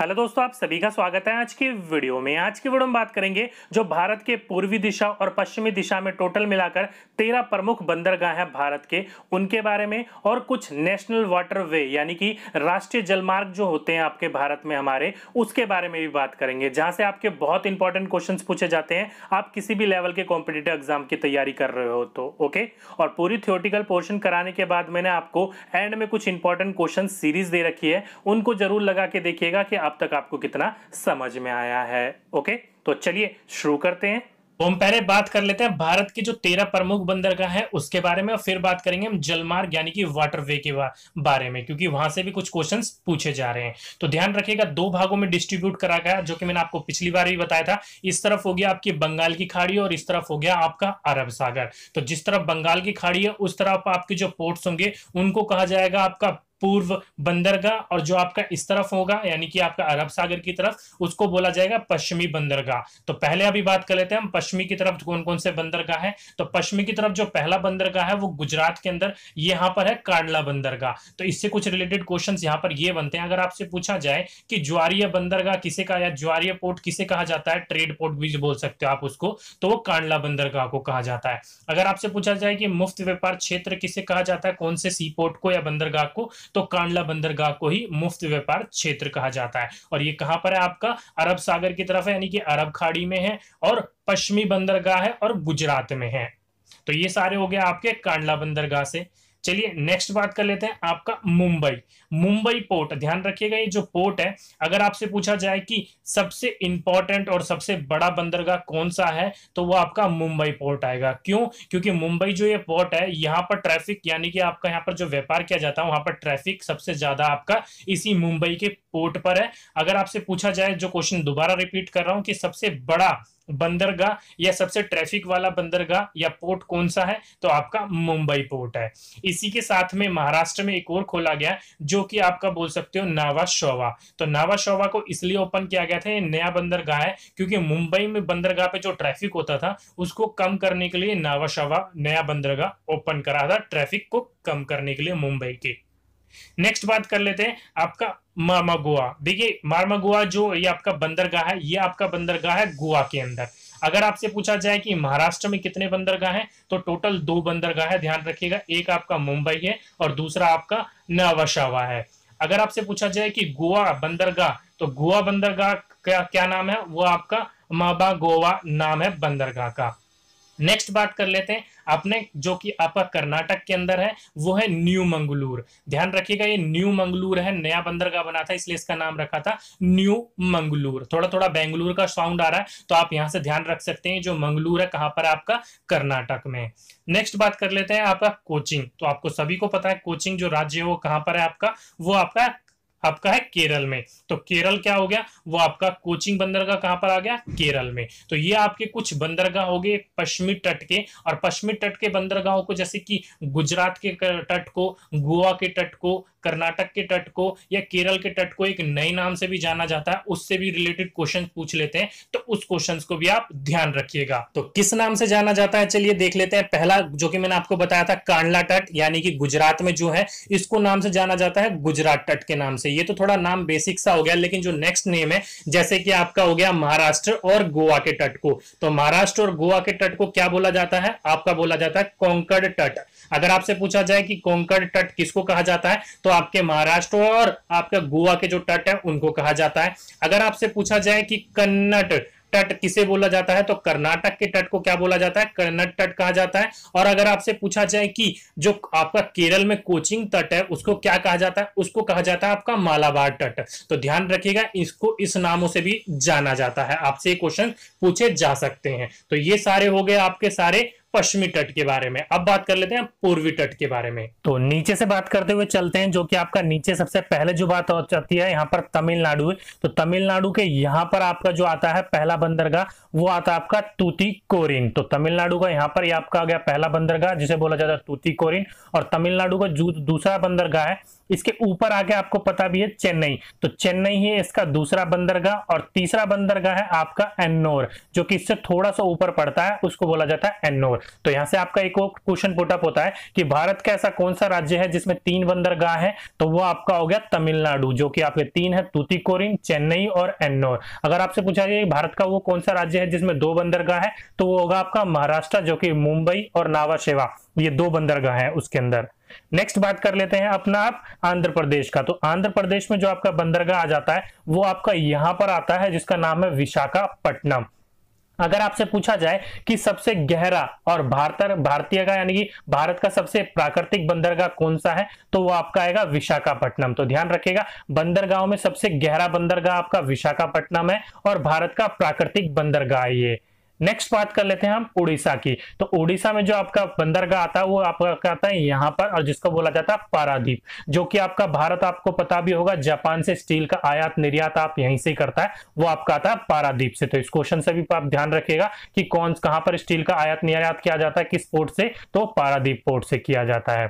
hello दोस्तों आप सभी का स्वागत है आज के वीडियो में आज की वीडियो में बात करेंगे जो भारत के पूर्वी दिशा और पश्चिमी दिशा में टोटल मिलाकर तेरह प्रमुख बंदरगाह हैं भारत के उनके बारे में और कुछ नेशनल वाटर वे यानी कि राष्ट्रीय जलमार्ग जो होते हैं आपके भारत में हमारे उसके बारे में भी बात करेंगे जहां से आपके बहुत इंपॉर्टेंट क्वेश्चन पूछे जाते हैं आप किसी भी लेवल के कॉम्पिटेटिव एग्जाम की तैयारी कर रहे हो तो ओके और पूरी थियोटिकल पोर्शन कराने के बाद मैंने आपको एंड में कुछ इंपॉर्टेंट क्वेश्चन सीरीज दे रखी है उनको जरूर लगा के देखिएगा कि अब तक आपको कितना समझ में आया है ओके तो चलिए शुरू करते हैं तो हम पहले बात कर लेते हैं भारत के जो तेरह प्रमुख बंदरगाह है उसके बारे में और फिर बात करेंगे हम जलमार्ग यानी कि वाटरवे के बारे में क्योंकि वहां से भी कुछ क्वेश्चंस पूछे जा रहे हैं तो ध्यान रखिएगा दो भागों में डिस्ट्रीब्यूट करा गया जो कि मैंने आपको पिछली बार भी बताया था इस तरफ हो गया आपकी बंगाल की खाड़ी और इस तरफ हो गया आपका अरब सागर तो जिस तरफ बंगाल की खाड़ी है उस तरफ आपके जो पोर्ट्स होंगे उनको कहा जाएगा आपका पूर्व बंदरगाह और जो आपका इस तरफ होगा यानी कि आपका अरब सागर की तरफ उसको बोला जाएगा पश्चिमी बंदरगाह तो पहले अभी बात कर लेते हैं हम पश्चिमी की तरफ कौन कौन से बंदरगाह है तो पश्चिमी की तरफ जो पहला बंदरगाह है वो गुजरात के अंदर यहाँ पर है कांडला बंदरगाह तो इससे कुछ रिलेटेड क्वेश्चन यहाँ पर ये बनते हैं अगर आपसे पूछा जाए कि ज्वारीय बंदरगाह किसे कहा या ज्वारीय पोर्ट किसे कहा जाता है ट्रेड पोर्ट भी बोल सकते हो आप उसको तो वो कांडला बंदरगाह को कहा जाता है अगर आपसे पूछा जाए कि मुफ्त व्यापार क्षेत्र किसे कहा जाता है कौन से सी पोर्ट को या बंदरगाह को तो कांडला बंदरगाह को ही मुफ्त व्यापार क्षेत्र कहा जाता है और ये कहां पर है आपका अरब सागर की तरफ है यानी कि अरब खाड़ी में है और पश्चिमी बंदरगाह है और गुजरात में है तो ये सारे हो गए आपके कांडला बंदरगाह से चलिए नेक्स्ट बात कर लेते हैं आपका मुंबई मुंबई पोर्ट ध्यान रखिएगा ये जो पोर्ट है अगर आपसे पूछा जाए कि सबसे इंपॉर्टेंट और सबसे बड़ा बंदरगाह कौन सा है तो वो आपका मुंबई पोर्ट आएगा क्यों क्योंकि मुंबई जो ये पोर्ट है यहाँ पर ट्रैफिक यानी कि आपका यहाँ पर जो व्यापार किया जाता है वहां पर ट्रैफिक सबसे ज्यादा आपका इसी मुंबई के पोर्ट पर है अगर आपसे पूछा जाए जो क्वेश्चन दोबारा रिपीट कर रहा हूं कि सबसे बड़ा बंदरगाह या सबसे ट्रैफिक वाला बंदरगाह या पोर्ट कौन सा है तो आपका मुंबई पोर्ट है इसी के साथ में महाराष्ट्र में एक और खोला गया जो कि आपका बोल सकते हो नावा शोवा तो नावा शोवा को इसलिए ओपन किया गया था ये नया बंदरगाह है क्योंकि मुंबई में बंदरगाह पे जो ट्रैफिक होता था उसको कम करने के लिए नावा शोवा नया बंदरगाह ओपन करा था ट्रैफिक को कम करने के लिए मुंबई के नेक्स्ट बात कर लेते हैं आपका मामा गोवा देखिए मामा गोवा जो ये आपका बंदरगाह है ये आपका बंदरगाह है गोवा के अंदर अगर आपसे पूछा जाए कि महाराष्ट्र में कितने बंदरगाह हैं तो टोटल दो बंदरगाह है ध्यान रखिएगा एक आपका मुंबई है और दूसरा आपका नवशावा है अगर आपसे पूछा जाए कि गोवा बंदरगाह तो गोवा बंदरगाह का क्या नाम है वो आपका माबा गोवा नाम है बंदरगाह का नेक्स्ट बात कर लेते हैं आपने जो कि आपका कर्नाटक के अंदर है वो है न्यू मंगलूर ध्यान रखिएगा ये न्यू मंगलूर है नया बंदरगाह बना था इसलिए इसका नाम रखा था न्यू मंगलूर थोड़ा थोड़ा बेंगलुरु का साउंड आ रहा है तो आप यहां से ध्यान रख सकते हैं जो मंगलूर है कहां पर आपका कर्नाटक में नेक्स्ट बात कर लेते हैं आपका कोचिंग तो आपको सभी को पता है कोचिंग जो राज्य है वो कहां पर है आपका वो आपका आपका है केरल में तो केरल क्या हो गया वो आपका कोचिंग बंदरगाह कहां पर आ गया केरल में तो ये आपके कुछ बंदरगाह हो गए पश्चिमी तट के और पश्चिमी तट के बंदरगाहों को जैसे कि गुजरात के तट को गोवा के तट को कर्नाटक के तट को या केरल के तट को एक नए नाम से भी जाना जाता है उससे भी रिलेटेड क्वेश्चन पूछ लेते हैं तो उस क्वेश्चन को भी आप ध्यान रखिएगा तो किस नाम से जाना जाता है चलिए देख लेते हैं पहला जो कि मैंने आपको बताया था कांडला तट यानी कि गुजरात में जो है इसको नाम से जाना जाता है गुजरात तट के नाम से ये तो थोड़ा नाम बेसिक सा हो गया लेकिन जो नेक्स्ट नेम है जैसे कि आपका हो गया महाराष्ट्र और गोवा के तट को तो महाराष्ट्र और गोवा के तट को क्या बोला जाता है आपका बोला जाता है कोंकड़ तट अगर आपसे पूछा जाए कि कोंकड़ तट किसको कहा जाता है तो तो आपके महाराष्ट्र और आपका गोवा के जो तट है उनको कहा जाता है अगर आपसे पूछा जाए कि कन्नट तट किसे बोला जाता है तो कर्नाटक के तट को क्या बोला जाता है कर्नाट तट कहा जाता है और अगर आपसे पूछा जाए कि जो आपका केरल में कोचिंग तट है उसको क्या कहा जाता है उसको कहा जाता है आपका मालाबार तट तो ध्यान रखिएगा इसको इस नामों से भी जाना जाता है आपसे क्वेश्चन पूछे जा सकते हैं तो ये सारे हो गए आपके सारे पश्चिमी तट के बारे में अब बात कर लेते हैं पूर्वी तट के बारे में तो नीचे से बात करते हुए चलते हैं जो कि आपका नीचे सबसे पहले जो बात हो जाती है यहाँ पर तमिलनाडु है तो तमिलनाडु के यहाँ पर आपका जो आता है पहला बंदरगाह वो आता है आपका तूती कोरिन तो तमिलनाडु का यहाँ पर आपका आ गया पहला बंदरगाह जिसे बोला जाता है तूती कोरिन और तमिलनाडु का दूसरा बंदरगाह है इसके ऊपर आके आपको पता भी है चेन्नई तो चेन्नई है इसका दूसरा बंदरगाह और तीसरा बंदरगाह है आपका एन्नोर जो कि इससे थोड़ा सा ऊपर पड़ता है उसको बोला जाता है एन्नोर तो यहां से आपका एक क्वेश्चन पुटअप होता है कि भारत का ऐसा कौन सा राज्य है जिसमें तीन बंदरगाह है तो वो आपका हो गया तमिलनाडु जो कि आपके तीन है तूतीकोरिन चेन्नई और एन्नोर अगर आपसे पूछा जाए भारत का वो कौन सा राज्य है जिसमें दो बंदरगाह है तो वो होगा आपका महाराष्ट्र जो कि मुंबई और नावा सेवा ये दो बंदरगाह है उसके अंदर नेक्स्ट बात कर लेते हैं अपना आप आंध्र प्रदेश का तो आंध्र प्रदेश में जो आपका बंदरगाह आ जाता है वो आपका यहां पर आता है जिसका नाम है विशाखापट्टनम अगर आपसे पूछा जाए कि सबसे गहरा और भारत भारतीय का यानी कि भारत का सबसे प्राकृतिक बंदरगाह कौन सा है तो वो आपका आएगा विशाखापट्टनम तो ध्यान रखिएगा बंदरगाह में सबसे गहरा बंदरगाह आपका विशाखापट्टनम है और भारत का प्राकृतिक बंदरगाह ये नेक्स्ट बात कर लेते हैं हम उड़ीसा की तो उड़ीसा में जो आपका बंदरगाह आता है वो आपका क्या आता है यहाँ पर और जिसको बोला जाता है पारादीप जो कि आपका भारत आपको पता भी होगा जापान से स्टील का आयात निर्यात आप यहीं से करता है वो आपका आता है पारादीप से तो इस क्वेश्चन से भी आप ध्यान रखिएगा कि कौन कहां पर स्टील का आयात निर्यात किया जाता है किस पोर्ट से तो पारादीप पोर्ट से किया जाता है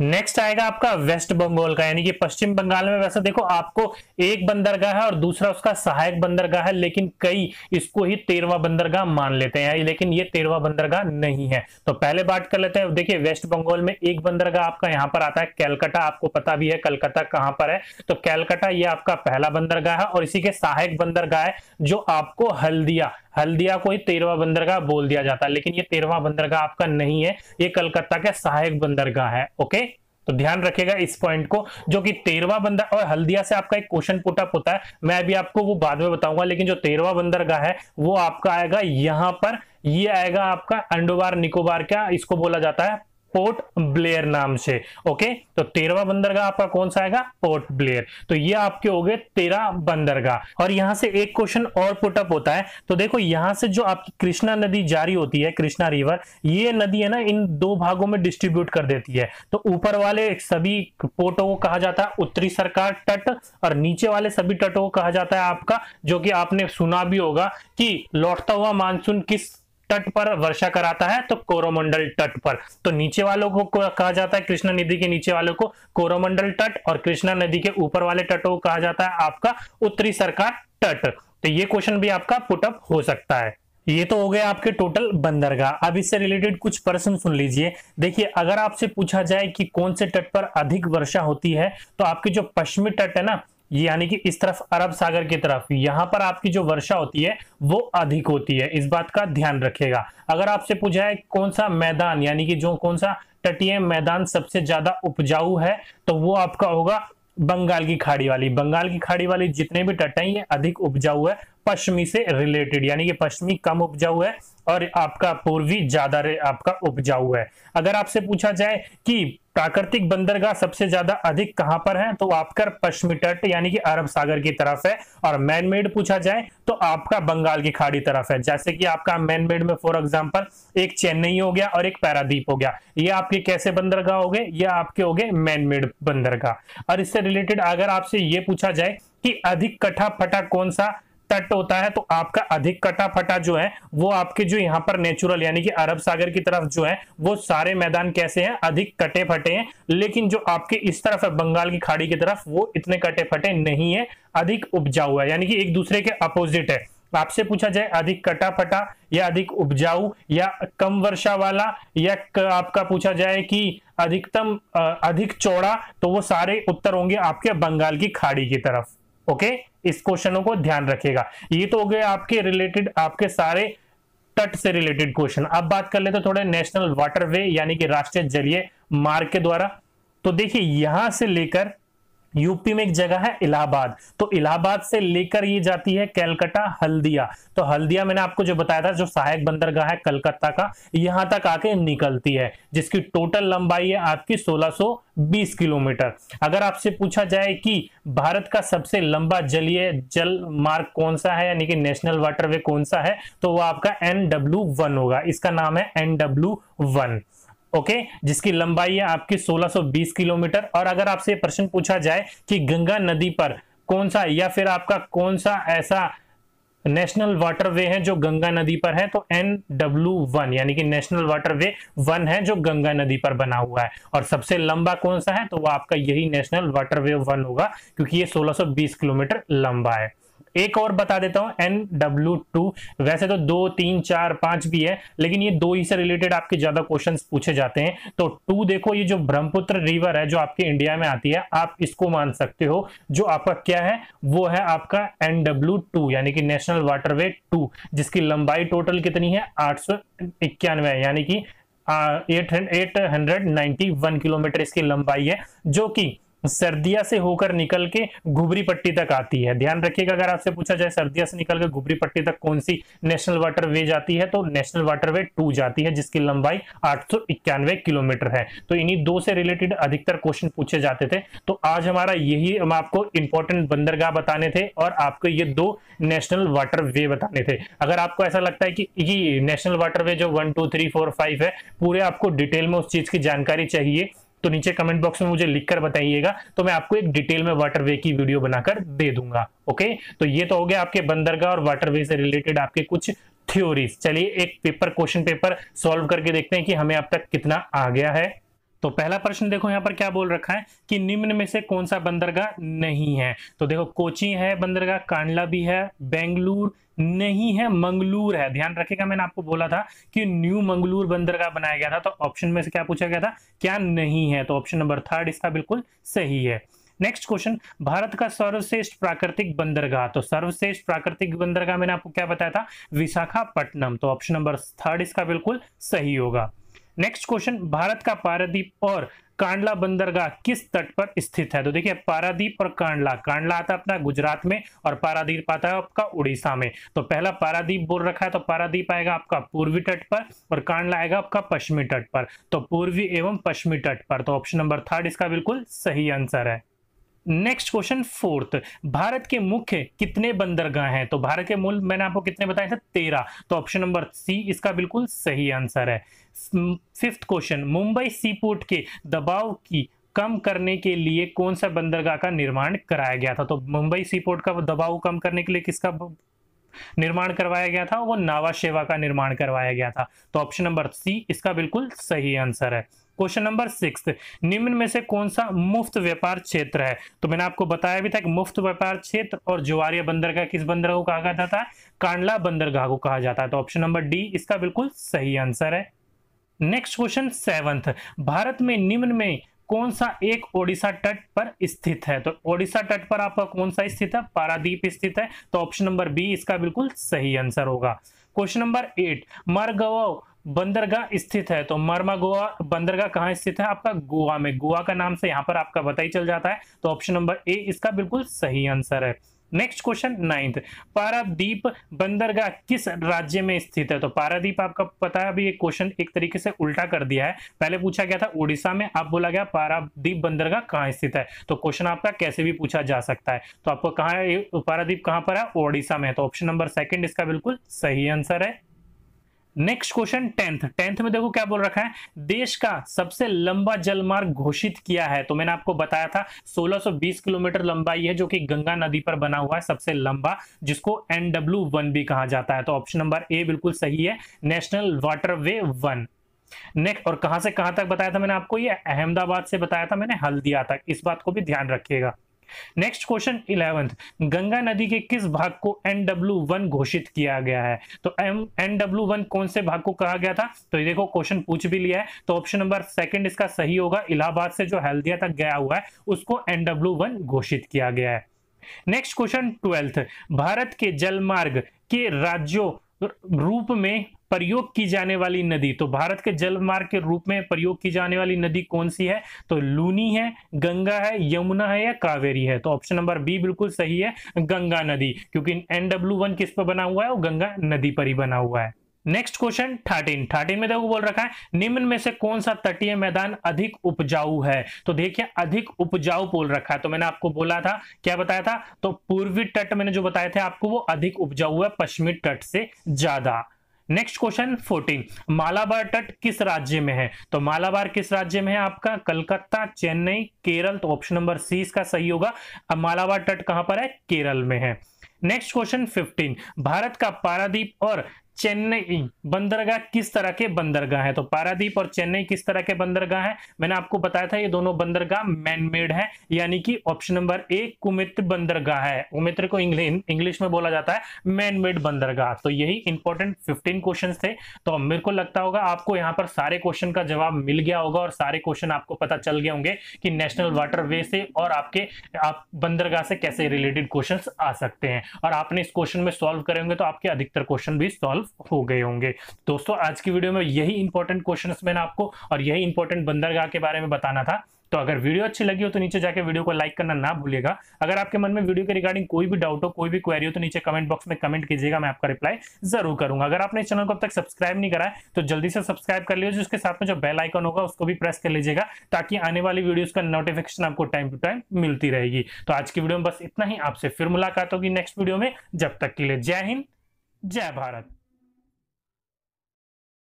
नेक्स्ट आएगा आपका वेस्ट बंगाल का यानी कि पश्चिम बंगाल में वैसे देखो आपको एक बंदरगाह है और दूसरा उसका सहायक बंदरगाह है लेकिन कई इसको ही तेरवा बंदरगाह मान लेते हैं लेकिन ये तेरवा बंदरगाह नहीं है तो पहले बात कर लेते हैं देखिए वेस्ट बंगाल में एक बंदरगाह आपका यहाँ पर आता है कैलकाटा आपको पता भी है कलकत्ता कहाँ पर है तो कैलकाटा ये आपका पहला बंदरगाह है और इसी के सहायक बंदरगाह है जो आपको हल्दिया हल्दिया को ही तेरवा बंदरगाह बोल दिया जाता है लेकिन ये तेरवा बंदरगाह आपका नहीं है ये कलकत्ता का सहायक बंदरगाह है ओके तो ध्यान रखिएगा इस पॉइंट को जो कि तेरवा बंदर और हल्दिया से आपका एक क्वेश्चन पुटअप होता है मैं अभी आपको वो बाद में बताऊंगा लेकिन जो तेरवा बंदरगाह है वो आपका आएगा यहां पर ये आएगा आपका अंडोबार निकोबार का इसको बोला जाता है पोर्ट ब्लेयर नाम से ओके तो तेरवा बंदरगाह आपका कौन सा आएगा पोर्ट ब्लेयर तो ये आपके हो गए तेरह बंदरगाह और यहां से एक क्वेश्चन और पुटअप होता है तो देखो यहां से जो आपकी कृष्णा नदी जारी होती है कृष्णा रिवर ये नदी है ना इन दो भागों में डिस्ट्रीब्यूट कर देती है तो ऊपर वाले सभी पोर्टों को कहा जाता है उत्तरी सरकार तट और नीचे वाले सभी तटों को कहा जाता है आपका जो कि आपने सुना भी होगा कि लौटता हुआ मानसून किस तट पर वर्षा कराता है तो कोरोमंडल तट पर तो नीचे वालों को कहा जाता है कृष्णा नदी के नीचे वालों को कोरोमंडल तट और कृष्णा नदी के ऊपर वाले तटों को कहा जाता है आपका उत्तरी सरकार तट तो ये क्वेश्चन भी आपका पुटअप हो सकता है ये तो हो गया आपके टोटल बंदरगाह अब इससे रिलेटेड कुछ प्रश्न सुन लीजिए देखिए अगर आपसे पूछा जाए कि कौन से तट पर अधिक वर्षा होती है तो आपके जो पश्चिमी तट है ना यानी कि इस तरफ अरब सागर की तरफ यहां पर आपकी जो वर्षा होती है वो अधिक होती है इस बात का ध्यान रखिएगा अगर आपसे पूछा है कौन सा मैदान यानी कि जो कौन सा तटीय मैदान सबसे ज्यादा उपजाऊ है तो वो आपका होगा बंगाल की खाड़ी वाली बंगाल की खाड़ी वाली जितने भी तटई है अधिक उपजाऊ है पश्चिमी से रिलेटेड यानी कि पश्चिमी कम उपजाऊ है और आपका पूर्वी ज्यादा आपका उपजाऊ है अगर आपसे पूछा जाए कि प्राकृतिक बंदरगाह सबसे ज्यादा अधिक कहां पर है तो आपका पश्चिमी तट यानी कि अरब सागर की तरफ है और मैनमेड पूछा जाए तो आपका बंगाल की खाड़ी तरफ है जैसे कि आपका मैनमेड में फॉर एग्जांपल एक चेन्नई हो गया और एक पैरादीप हो गया ये आपके कैसे बंदरगाह हो गए ये आपके हो गए मैनमेड बंदरगाह और इससे रिलेटेड अगर आपसे ये पूछा जाए कि अधिक कठा फटा कौन सा तट होता है तो आपका अधिक कटा फटा जो है वो आपके जो यहाँ पर नेचुरल यानी कि अरब सागर की तरफ जो है वो सारे मैदान कैसे हैं अधिक कटे फटे हैं लेकिन जो आपके इस तरफ है बंगाल की खाड़ी की तरफ वो इतने कटे फटे नहीं है अधिक उपजाऊ है यानी कि एक दूसरे के अपोजिट है आपसे पूछा जाए अधिक कटा फटा या अधिक उपजाऊ या कम वर्षा वाला या आपका पूछा जाए कि अधिकतम अधिक चौड़ा तो वो सारे उत्तर होंगे आपके बंगाल की खाड़ी की तरफ ओके इस क्वेश्चनों को ध्यान रखिएगा ये तो हो गए आपके रिलेटेड आपके सारे तट से रिलेटेड क्वेश्चन अब बात कर लेते तो थोड़े नेशनल वाटर वे यानी कि राष्ट्रीय जलीय मार्ग के द्वारा तो देखिए यहां से लेकर यूपी में एक जगह है इलाहाबाद तो इलाहाबाद से लेकर ये जाती है कैलकटा हल्दिया तो हल्दिया मैंने आपको जो बताया था जो सहायक बंदरगाह है कलकत्ता का यहां तक आके निकलती है जिसकी टोटल लंबाई है आपकी 1620 किलोमीटर अगर आपसे पूछा जाए कि भारत का सबसे लंबा जलीय जल मार्ग कौन सा है यानी कि नेशनल वाटरवे कौन सा है तो वो आपका एनडब्ल्यू होगा इसका नाम है एनडब्ल्यू ओके जिसकी लंबाई है आपकी 1620 किलोमीटर और अगर आपसे प्रश्न पूछा जाए कि गंगा नदी पर कौन सा या फिर आपका कौन सा ऐसा नेशनल वाटरवे है जो गंगा नदी पर है तो एन डब्ल्यू वन यानी कि नेशनल वाटरवे वन है जो गंगा नदी पर बना हुआ है और सबसे लंबा कौन सा है तो वह आपका यही नेशनल वाटरवे वन होगा क्योंकि ये 1620 किलोमीटर लंबा है एक और बता देता हूं एन डब्ल्यू टू वैसे तो दो तीन चार पांच भी है लेकिन ये दो ही से रिलेटेड आपके ज्यादा क्वेश्चन पूछे जाते हैं तो टू देखो ये जो ब्रह्मपुत्र रिवर है जो आपके इंडिया में आती है आप इसको मान सकते हो जो आपका क्या है वो है आपका एन टू यानी कि नेशनल वाटरवे टू जिसकी लंबाई टोटल कितनी है आठ सौ इक्यानवे यानी कि eight hundred ninety one kilometre इसकी लंबाई है जो कि सर्दिया से होकर निकल के घुबरी पट्टी तक आती है ध्यान रखिएगा अगर आपसे पूछा जाए सर्दिया से निकल के घुबरी पट्टी तक कौन सी नेशनल वाटर वे जाती है तो नेशनल वाटर वे टू जाती है जिसकी लंबाई आठ किलोमीटर है तो इन्हीं दो से रिलेटेड अधिकतर क्वेश्चन पूछे जाते थे तो आज हमारा यही हम आपको इंपॉर्टेंट बंदरगाह बताने थे और आपको ये दो नेशनल वाटर वे बताने थे अगर आपको ऐसा लगता है कि ये नेशनल वाटर वे जो one two three four five है पूरे आपको डिटेल में उस चीज की जानकारी चाहिए तो नीचे कमेंट बॉक्स में मुझे लिखकर बताइएगा तो मैं आपको एक डिटेल में वाटरवे की वीडियो बनाकर दे दूंगा ओके तो ये तो हो गया आपके बंदरगाह और वाटरवे से रिलेटेड आपके कुछ थ्योरीज चलिए एक पेपर क्वेश्चन पेपर सॉल्व करके देखते हैं कि हमें अब तक कितना आ गया है तो पहला प्रश्न देखो यहाँ पर क्या बोल रखा है कि निम्न में से कौन सा बंदरगाह नहीं है तो देखो कोची है बंदरगाह कांडला भी है बेंगलुरु नहीं है मंगलूर है ध्यान रखिएगा मैंने आपको बोला था कि न्यू मंगलूर बंदरगाह बनाया गया था तो ऑप्शन में से क्या पूछा गया था क्या नहीं है तो ऑप्शन नंबर थर्ड इसका बिल्कुल सही है नेक्स्ट क्वेश्चन भारत का सर्वश्रेष्ठ प्राकृतिक बंदरगाह तो सर्वश्रेष्ठ प्राकृतिक बंदरगाह मैंने आपको क्या बताया था विशाखापट्टनम तो ऑप्शन नंबर थर्ड इसका बिल्कुल सही होगा नेक्स्ट क्वेश्चन भारत का पारादीप और कांडला बंदरगाह किस तट पर स्थित है तो देखिए पारादीप और कांडला कांडला आता है अपना गुजरात में और पारादीप आता है आपका उड़ीसा में तो पहला पारादीप बोल रखा है तो पारादीप आएगा आपका पूर्वी तट पर और कांडला आएगा आपका पश्चिमी तट पर तो पूर्वी एवं पश्चिमी तट पर तो ऑप्शन नंबर थर्ड इसका बिल्कुल सही आंसर है नेक्स्ट क्वेश्चन फोर्थ भारत के मुख्य कितने बंदरगाह हैं तो भारत के मूल मैंने आपको कितने बताए थे तेरह तो ऑप्शन नंबर सी इसका बिल्कुल सही आंसर है fifth hmm, question Mumbai sea port के दबाव की कम करने के लिए कौन सा बंदरगाह का निर्माण कराया गया था तो मुंबई सी पोर्ट का दबाव कम करने के लिए किसका निर्माण करवाया गया था वो नावा सेवा का निर्माण करवाया गया था तो ऑप्शन नंबर सी इसका बिल्कुल सही आंसर है क्वेश्चन नंबर सिक्स निम्न में से कौन सा मुफ्त व्यापार क्षेत्र है तो मैंने आपको बताया भी था कि मुफ्त व्यापार क्षेत्र और ज्वारिया बंदरगाह किस बंदरगाह को कहा जाता है कांडला बंदरगाह को कहा जाता है तो ऑप्शन नंबर डी इसका बिल्कुल सही आंसर है नेक्स्ट क्वेश्चन सेवंथ भारत में निम्न में कौन सा एक ओडिशा तट पर स्थित है तो ओडिशा तट पर आपका कौन सा स्थित है पारादीप स्थित है तो ऑप्शन नंबर बी इसका बिल्कुल सही आंसर होगा क्वेश्चन नंबर एट मरगवा बंदरगाह स्थित है तो मरमा गोवा बंदरगाह कहाँ स्थित है आपका गोवा में गोवा का नाम से यहाँ पर आपका पता ही चल जाता है तो ऑप्शन नंबर ए इसका बिल्कुल सही आंसर है नेक्स्ट क्वेश्चन नाइन्थ पारादीप बंदरगाह किस राज्य में स्थित है तो पारादीप आपका पता है अभी ये क्वेश्चन एक तरीके से उल्टा कर दिया है पहले पूछा गया था उड़ीसा में आप बोला गया पारादीप बंदरगाह कहाँ स्थित है तो क्वेश्चन आपका कैसे भी पूछा जा सकता है तो आपको कहाँ पारादीप कहाँ पर है ओडिशा में तो ऑप्शन नंबर सेकंड इसका बिल्कुल सही आंसर है नेक्स्ट क्वेश्चन टेंथ टेंथ में देखो क्या बोल रखा है देश का सबसे लंबा जलमार्ग घोषित किया है तो मैंने आपको बताया था 1620 किलोमीटर लंबा यह जो कि गंगा नदी पर बना हुआ है सबसे लंबा जिसको एनडब्ल्यू वन भी कहा जाता है तो ऑप्शन नंबर ए बिल्कुल सही है national waterway one next और कहां से कहां तक बताया था मैंने आपको ये अहमदाबाद से बताया था मैंने हल्दिया तक इस बात को भी ध्यान रखिएगा नेक्स्ट क्वेश्चन इलेवेंथ गंगा नदी के किस भाग को वन घोषित किया गया है तो वन कौन से भाग को कहा गया था तो ये देखो क्वेश्चन पूछ भी लिया है तो ऑप्शन नंबर सेकंड इसका सही होगा इलाहाबाद से जो हल्दिया तक गया हुआ है उसको एनडब्ल्यू वन घोषित किया गया है नेक्स्ट क्वेश्चन ट्वेल्थ भारत के जलमार्ग के राज्यों रूप में प्रयोग की जाने वाली नदी तो भारत के जलमार्ग के रूप में प्रयोग की जाने वाली नदी कौन सी है तो लूनी है गंगा है यमुना है या कावेरी है तो ऑप्शन नंबर बी बिल्कुल सही है गंगा नदी क्योंकि एनडब्ल्यू वन किस पर बना हुआ है वो गंगा नदी पर ही बना हुआ है नेक्स्ट क्वेश्चन थर्टीन थर्टीन में देखो बोल रखा है निम्न में से कौन सा तटीय मैदान अधिक उपजाऊ है तो देखिए अधिक उपजाऊ बोल रखा है तो मैंने आपको बोला था क्या बताया था तो पूर्वी तट मैंने जो बताया था आपको वो अधिक उपजाऊ है पश्चिमी तट से ज्यादा नेक्स्ट क्वेश्चन फोर्टीन मालाबार तट किस राज्य में है तो मालाबार किस राज्य में है आपका कलकत्ता चेन्नई केरल तो ऑप्शन नंबर सी इसका सही होगा अब मालाबार तट कहां पर है केरल में है नेक्स्ट क्वेश्चन 15 भारत का पारादीप और चेन्नई बंदरगाह किस तरह के बंदरगाह है तो पारादीप और चेन्नई किस तरह के बंदरगाह है मैंने आपको बताया था ये दोनों बंदरगाह मैनमेड है यानी कि ऑप्शन नंबर एक कुमित्र बंदरगाह है उमित्र को इंग्लिश में बोला जाता है मैनमेड बंदरगाह तो यही इंपॉर्टेंट फिफ्टीन क्वेश्चन थे तो मेरे को लगता होगा आपको यहाँ पर सारे क्वेश्चन का जवाब मिल गया होगा और सारे क्वेश्चन आपको पता चल गए होंगे कि नेशनल वाटर वे से और आपके आप बंदरगाह से कैसे रिलेटेड क्वेश्चन आ सकते हैं और आपने इस क्वेश्चन में सॉल्व करेंगे तो आपके अधिकतर क्वेश्चन भी सॉल्व हो गए होंगे दोस्तों आज की वीडियो में यही इंपॉर्टेंट क्वेश्चन मैंने आपको और यही इंपॉर्टेंट बंदरगाह के बारे में बताना था तो अगर वीडियो अच्छी लगी हो तो नीचे जाके वीडियो को लाइक करना ना भूलेगा अगर आपके मन में वीडियो के रिगार्डिंग कोई भी डाउट हो कोई भी क्वेरी हो तो नीचे कमेंट बॉक्स में कमेंट कीजिएगा मैं आपका रिप्लाई जरूर करूंगा अगर आपने चैनल को अब तक सब्सक्राइब नहीं करा है तो जल्दी से सब्सक्राइब कर लीजिए जिसके साथ में जो बेल आइकन होगा उसको भी प्रेस कर लीजिएगा ताकि आने वाली वीडियो का नोटिफिकेशन आपको टाइम टू टाइम मिलती रहेगी तो आज की वीडियो में बस इतना ही आपसे फिर मुलाकात होगी नेक्स्ट वीडियो में जब तक के लिए जय हिंद जय भारत